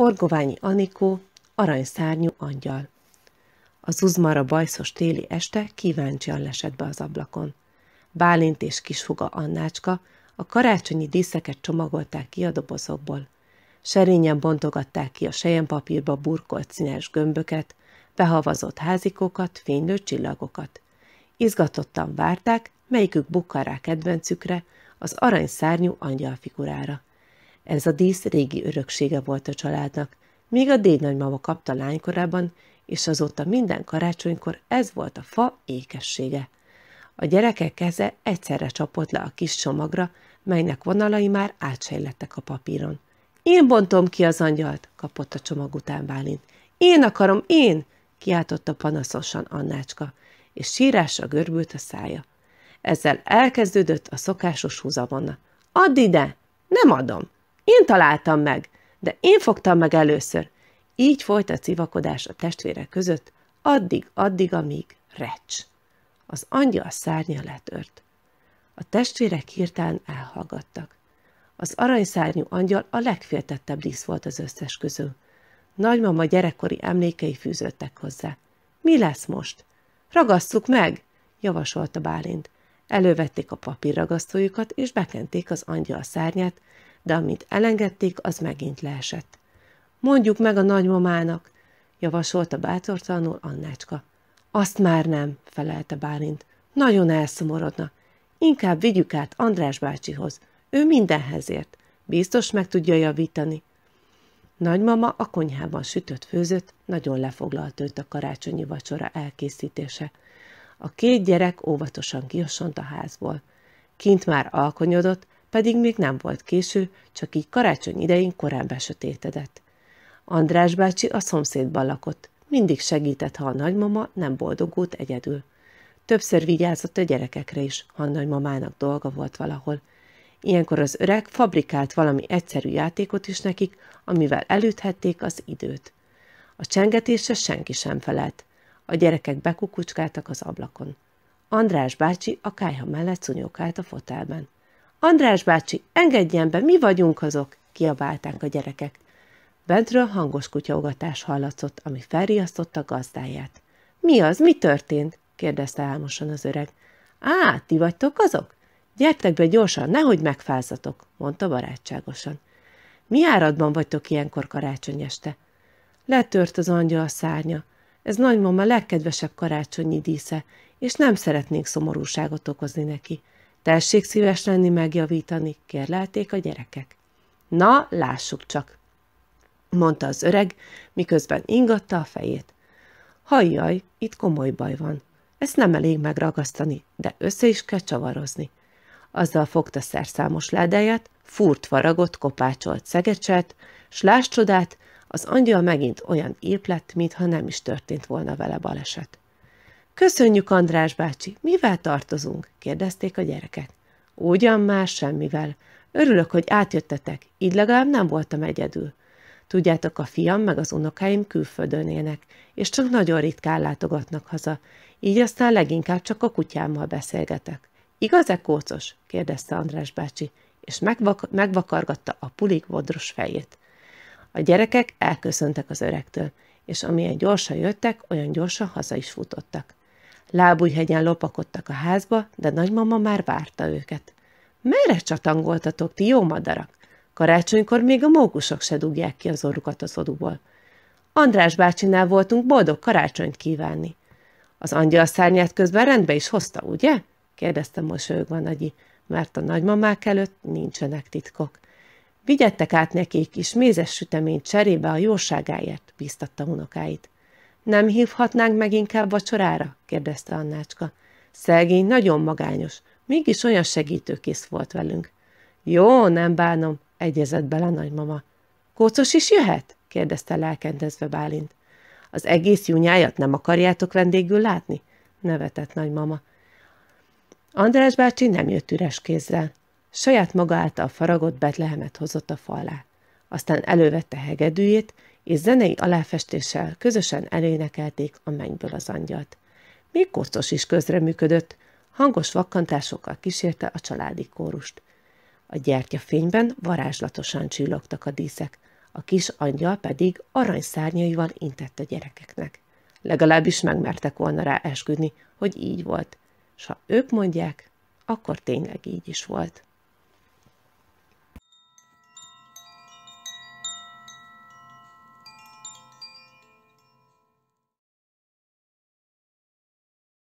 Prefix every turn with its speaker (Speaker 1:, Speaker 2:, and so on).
Speaker 1: Orgoványi Anikó, aranyszárnyú angyal. Az uzmara bajszos téli este kíváncsian lesett be az ablakon. Bálint és kisfuga Annácska a karácsonyi díszeket csomagolták ki a dobozokból. Serényen bontogatták ki a sejenpapírba burkolt színes gömböket, behavazott házikókat, fénylő csillagokat. Izgatottan várták, melyikük bukkará kedvencükre, az aranyszárnyú figurára. Ez a dísz régi öröksége volt a családnak. Még a dédnagymama kapta lánykorában, és azóta minden karácsonykor ez volt a fa ékessége. A gyerekek keze egyszerre csapott le a kis csomagra, melynek vonalai már átsejlettek a papíron. Én bontom ki az angyalt, kapott a csomag után Bálint. Én akarom, én! kiáltotta panaszosan Annácska, és sírásra görbült a szája. Ezzel elkezdődött a szokásos húzavonna. Add ide! Nem adom! Én találtam meg, de én fogtam meg először. Így folyt a civakodás a testvérek között, addig-addig, amíg recs. Az angyal szárnya letört. A testvérek hirtelen elhallgattak. Az aranyszárnyú angyal a legféltettebb dísz volt az összes közül. Nagymama gyerekkori emlékei fűződtek hozzá. Mi lesz most? Ragasszuk meg! javasolta Bálint. Elővették a papírragasztójukat, és bekenték az angyal szárnyát, de amint elengedték, az megint leesett. Mondjuk meg a nagymamának, javasolta bátortalanul Annácska. Azt már nem, felelte Bálint. Nagyon elszomorodna. Inkább vigyük át András bácsihoz. Ő mindenhez ért. Biztos meg tudja javítani. Nagymama a konyhában sütött főzött, nagyon lefoglalt őt a karácsonyi vacsora elkészítése. A két gyerek óvatosan kiosont a házból. Kint már alkonyodott, pedig még nem volt késő, csak így karácsony idején korán besötétedett. András bácsi a szomszédban lakott, mindig segített, ha a nagymama nem boldogult egyedül. Többször vigyázott a gyerekekre is, ha a nagymamának dolga volt valahol. Ilyenkor az öreg fabrikált valami egyszerű játékot is nekik, amivel elüthették az időt. A csengetésre senki sem felelt. A gyerekek bekukucskáltak az ablakon. András bácsi a kájha mellett szunyókált a fotelben. András bácsi, engedjen be, mi vagyunk azok, kiabálták a gyerekek. Bentről hangos kutyaugatás hallatszott, ami felriasztotta gazdáját. Mi az, mi történt? kérdezte álmosan az öreg. Á, ti vagytok azok? Gyertek be gyorsan, nehogy megfázatok, mondta barátságosan. Mi áradban vagytok ilyenkor karácsony este? Letört az angyal a szárnya. Ez nagymama legkedvesebb karácsonyi dísze, és nem szeretnénk szomorúságot okozni neki. Tessék szíves lenni megjavítani, kérlelték a gyerekek. Na, lássuk csak, mondta az öreg, miközben ingatta a fejét. Hajjaj, itt komoly baj van. Ezt nem elég megragasztani, de össze is kell csavarozni. Azzal fogta szerszámos ládáját, furt varagott, kopácsolt szegecset, s láss csodát, az angyal megint olyan épp lett, mintha nem is történt volna vele baleset. Köszönjük, András bácsi, mivel tartozunk? kérdezték a gyerekek. Ugyan már semmivel. Örülök, hogy átjöttetek, így legalább nem voltam egyedül. Tudjátok, a fiam meg az unokáim külföldön élnek, és csak nagyon ritkán látogatnak haza, így aztán leginkább csak a kutyámmal beszélgetek. Igaz-e, kócos? kérdezte András bácsi, és megvak- megvakargatta a pulik vodros fejét. A gyerekek elköszöntek az öregtől, és amilyen gyorsan jöttek, olyan gyorsan haza is futottak. Lábújhegyen lopakodtak a házba, de nagymama már várta őket. Merre csatangoltatok, ti jó madarak? Karácsonykor még a mókusok se dugják ki az orrukat az szoduból. András bácsinál voltunk boldog karácsonyt kívánni. Az angyal szárnyát közben rendbe is hozta, ugye? kérdezte mosolyogva Nagyi, mert a nagymamák előtt nincsenek titkok. Vigyettek át nekik is mézes süteményt cserébe a jóságáért, bíztatta unokáit. Nem hívhatnánk meg inkább vacsorára? kérdezte Annácska. Szegény nagyon magányos, mégis olyan segítőkész volt velünk. Jó, nem bánom, egyezett bele nagymama. Kócos is jöhet? kérdezte lelkendezve Bálint. Az egész júnyájat nem akarjátok vendégül látni? nevetett nagymama. András bácsi nem jött üres kézzel. Saját maga által faragott betlehemet hozott a falá. Aztán elővette hegedűjét, és zenei aláfestéssel közösen elénekelték a mennyből az angyalt. Még kortos is közreműködött, hangos vakkantásokkal kísérte a családi kórust. A gyertya fényben varázslatosan csillogtak a díszek, a kis angyal pedig aranyszárnyaival intett a gyerekeknek. Legalábbis megmertek volna rá esküdni, hogy így volt, s ha ők mondják, akkor tényleg így is volt.